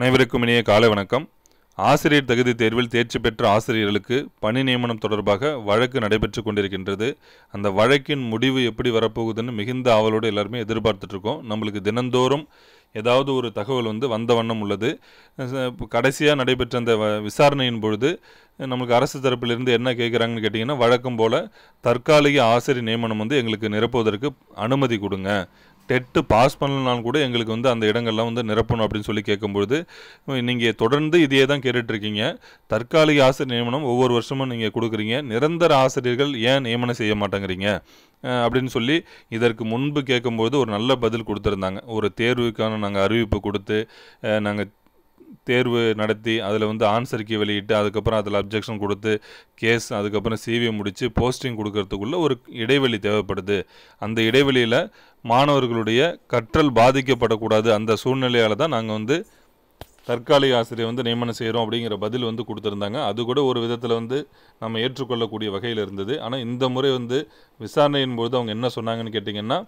அனைவருக்கும் இனிய காலை வணக்கம் ஆசிரியர் தகுதி தேர்வில் தேர்ச்சி பெற்ற ஆசிரியர்களுக்கு பணி நியமனம் தொடர்பாக வழக்கு நடைபெற்று கொண்டிருக்கின்றது அந்த வழக்கின் முடிவு எப்படி வரப்போகுதுன்னு மிகுந்த ஆவலோடு எல்லாருமே எதிர்பார்த்துட்ருக்கோம் நம்மளுக்கு தினந்தோறும் ஏதாவது ஒரு தகவல் வந்து வந்த வண்ணம் உள்ளது கடைசியாக நடைபெற்ற அந்த விசாரணையின் பொழுது நம்மளுக்கு அரசு தரப்பிலிருந்து என்ன கேட்குறாங்கன்னு கேட்டிங்கன்னா வழக்கம் போல் தற்காலிக ஆசிரியர் நியமனம் வந்து எங்களுக்கு நிரப்புவதற்கு அனுமதி கொடுங்க டெட்டு பாஸ் பண்ணலனாலும் கூட எங்களுக்கு வந்து அந்த இடங்கள்லாம் வந்து நிரப்பணும் அப்படின்னு சொல்லி கேட்கும்பொழுது நீங்கள் தொடர்ந்து இதையே தான் கேட்டுட்ருக்கீங்க தற்காலிக ஆசிரியர் நியமனம் ஒவ்வொரு வருஷமும் நீங்கள் கொடுக்குறீங்க நிரந்தர ஆசிரியர்கள் ஏன் நியமனம் செய்ய மாட்டேங்கிறீங்க அப்படின்னு சொல்லி இதற்கு முன்பு கேட்கும்போது ஒரு நல்ல பதில் கொடுத்துருந்தாங்க ஒரு தேர்வுக்கான நாங்கள் அறிவிப்பு கொடுத்து நாங்கள் தேர்வு நடத்தி அதில் வந்து ஆன்சர் கீ வெளியிட்டு அதுக்கப்புறம் அதில் அப்ஜெக்ஷன் கொடுத்து கேஸ் அதுக்கப்புறம் சிவி முடித்து போஸ்டிங் கொடுக்கறதுக்குள்ளே ஒரு இடைவெளி தேவைப்படுது அந்த இடைவெளியில் மாணவர்களுடைய கற்றல் பாதிக்கப்படக்கூடாது அந்த சூழ்நிலையால் தான் நாங்கள் வந்து தற்காலிக ஆசிரியர் வந்து நியமனம் செய்கிறோம் அப்படிங்கிற பதில் வந்து கொடுத்துருந்தாங்க அது கூட ஒரு விதத்தில் வந்து நம்ம ஏற்றுக்கொள்ளக்கூடிய வகையில் இருந்தது ஆனால் இந்த முறை வந்து விசாரணையின் பொழுது அவங்க என்ன சொன்னாங்கன்னு கேட்டிங்கன்னா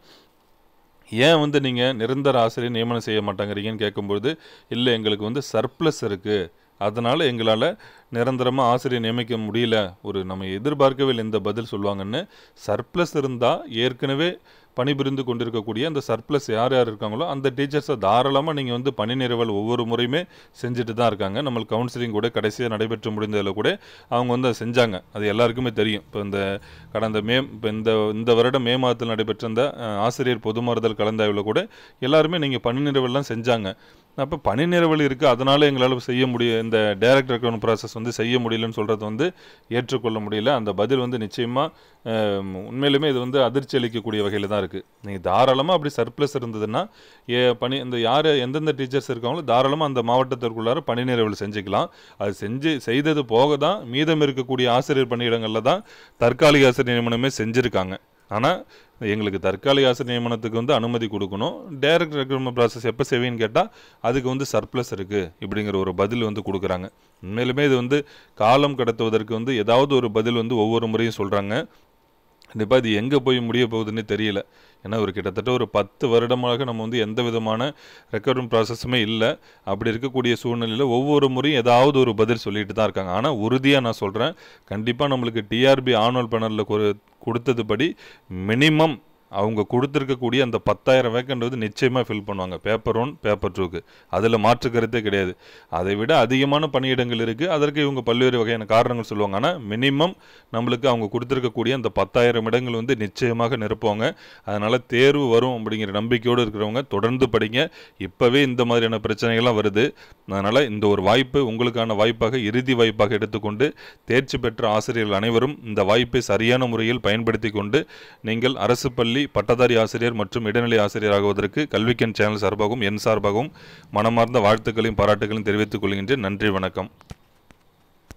ஏன் வந்து நீங்கள் நிரந்தர ஆசிரியர் நியமனம் செய்ய மாட்டேங்கிறீங்கன்னு கேட்கும்பொழுது இல்லை எங்களுக்கு வந்து சர்ப்ளஸ் இருக்குது அதனால் எங்களால் நிரந்தரமாக ஆசிரியர் நியமிக்க முடியல ஒரு நம்ம எதிர்பார்க்கவே இல்லை இந்த பதில் சொல்லுவாங்கன்னு சர்ப்ளஸ் இருந்தால் ஏற்கனவே பணிபுரிந்து கொண்டிருக்கக்கூடிய அந்த சர்ப்ளஸ் யார் யார் இருக்காங்களோ அந்த டீச்சர்ஸை தாராளமாக நீங்கள் வந்து பணி நிறைவல் ஒவ்வொரு முறையுமே செஞ்சுட்டு தான் இருக்காங்க நம்மளுக்கு கவுன்சிலிங் கூட கடைசியாக நடைபெற்று முடிந்ததில் கூட அவங்க வந்து செஞ்சாங்க அது எல்லாருக்குமே தெரியும் இப்போ இந்த கடந்த மே இப்போ இந்த இந்த வருடம் மே மாதத்தில் நடைபெற்ற இந்த ஆசிரியர் பொதுமாறுதல் கலந்தாய்வில் கூட எல்லாருமே நீங்கள் பணி நிறைவெல்லாம் செஞ்சாங்க அப்போ பணி நிறைவல் இருக்குது அதனால் எங்களால் செய்ய முடிய இந்த டைரக்ட் ரெக்கவன் ப்ராசஸ் வந்து செய்ய முடியலன்னு சொல்கிறது வந்து ஏற்றுக்கொள்ள முடியல அந்த பதில் வந்து நிச்சயமாக உண்மையிலுமே இது வந்து அதிர்ச்சி அளிக்கக்கூடிய வகையில் தான் இருக்குது இருக்கு நீங்கள் தாராளமாக அப்படி சர்ப்ளஸ் இருந்ததுன்னா ஏ பணி இந்த யார் எந்தெந்த டீச்சர்ஸ் இருக்காங்களோ தாராளமாக அந்த மாவட்டத்திற்குள்ளார பணி நிறைவில் செஞ்சுக்கலாம் அது செஞ்சு செய்தது போக தான் மீதம் இருக்கக்கூடிய ஆசிரியர் பணியிடங்களில் தான் தற்காலிக ஆசிரியர் நியமனமே செஞ்சுருக்காங்க ஆனால் எங்களுக்கு தற்காலிக ஆசிரியர் நியமனத்துக்கு வந்து அனுமதி கொடுக்கணும் டைரக்ட் ரெக்ரூட்மெண்ட் ப்ராசஸ் எப்போ செய்வீன்னு கேட்டால் அதுக்கு வந்து சர்ப்ளஸ் இருக்குது இப்படிங்கிற ஒரு பதில் வந்து கொடுக்குறாங்க உண்மையிலுமே இது வந்து காலம் கடத்துவதற்கு வந்து ஏதாவது ஒரு பதில் வந்து ஒவ்வொரு முறையும் சொல்கிறாங்க கண்டிப்பாக இது எங்கே போய் முடிய போகுதுன்னு தெரியல ஏன்னா ஒரு கிட்டத்தட்ட ஒரு பத்து வருடமாக நம்ம வந்து எந்த விதமான ரெக்கார்டும் ப்ராசஸுமே இல்லை அப்படி இருக்கக்கூடிய சூழ்நிலையில் ஒவ்வொரு முறையும் ஏதாவது ஒரு பதில் சொல்லிட்டு தான் இருக்காங்க ஆனால் உறுதியாக நான் சொல்கிறேன் கண்டிப்பாக நம்மளுக்கு டிஆர்பி ஆனுவல் கொடுத்தது படி மினிமம் அவங்க கொடுத்துருக்கக்கூடிய அந்த பத்தாயிரம் வேக்கண்ட் வந்து நிச்சயமாக ஃபில் பண்ணுவாங்க பேப்பர் ஒன் பேப்பர் டூக்கு அதில் மாற்று கருத்தே கிடையாது அதை விட அதிகமான பணியிடங்கள் இருக்குது அதற்கு இவங்க பல்வேறு வகையான காரணங்கள் சொல்லுவாங்க ஆனால் மினிமம் நம்மளுக்கு அவங்க கொடுத்துருக்கக்கூடிய அந்த பத்தாயிரம் இடங்கள் வந்து நிச்சயமாக நிரப்புவாங்க அதனால் தேர்வு வரும் அப்படிங்கிற நம்பிக்கையோடு இருக்கிறவங்க தொடர்ந்து படிங்க இப்போவே இந்த மாதிரியான பிரச்சனைகள்லாம் வருது அதனால் இந்த ஒரு வாய்ப்பு உங்களுக்கான வாய்ப்பாக இறுதி வாய்ப்பாக எடுத்துக்கொண்டு தேர்ச்சி பெற்ற ஆசிரியர்கள் அனைவரும் இந்த வாய்ப்பை சரியான முறையில் பயன்படுத்தி கொண்டு நீங்கள் அரசு பள்ளி கல்வி பட்டதாரி ஆசிரியர் மற்றும் இடைநிலை ஆசிரியர் ஆகுவதற்கு கல்விக்கன் சேனல் சார்பாகவும் என் சார்பாகவும் மனமார்ந்த வாழ்த்துக்களையும் பாராட்டுகளையும் தெரிவித்துக் கொள்கின்றேன் நன்றி வணக்கம்